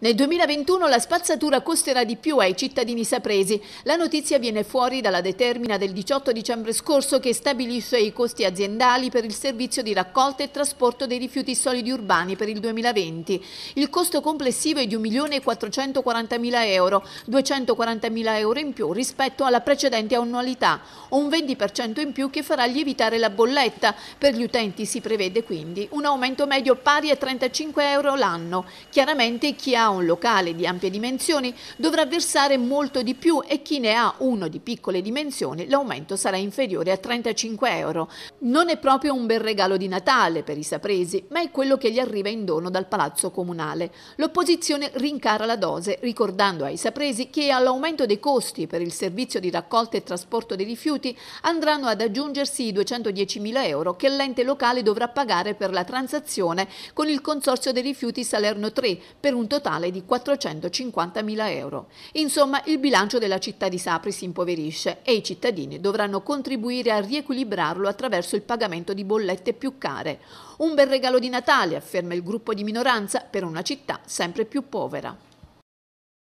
Nel 2021 la spazzatura costerà di più ai cittadini sapresi. La notizia viene fuori dalla determina del 18 dicembre scorso che stabilisce i costi aziendali per il servizio di raccolta e trasporto dei rifiuti solidi urbani per il 2020. Il costo complessivo è di 1.440.000 euro, 240.000 euro in più rispetto alla precedente annualità, un 20% in più che farà lievitare la bolletta. Per gli utenti si prevede quindi un aumento medio pari a 35 euro l'anno. Chiaramente chi ha un locale di ampie dimensioni dovrà versare molto di più e chi ne ha uno di piccole dimensioni l'aumento sarà inferiore a 35 euro. Non è proprio un bel regalo di Natale per i sapresi, ma è quello che gli arriva in dono dal Palazzo Comunale. L'opposizione rincara la dose, ricordando ai sapresi che all'aumento dei costi per il servizio di raccolta e trasporto dei rifiuti andranno ad aggiungersi i 210.000 euro che l'ente locale dovrà pagare per la transazione con il Consorzio dei Rifiuti Salerno 3 per un totale totale di 450.000 euro. Insomma, il bilancio della città di Sapri si impoverisce e i cittadini dovranno contribuire a riequilibrarlo attraverso il pagamento di bollette più care. Un bel regalo di Natale, afferma il gruppo di minoranza, per una città sempre più povera.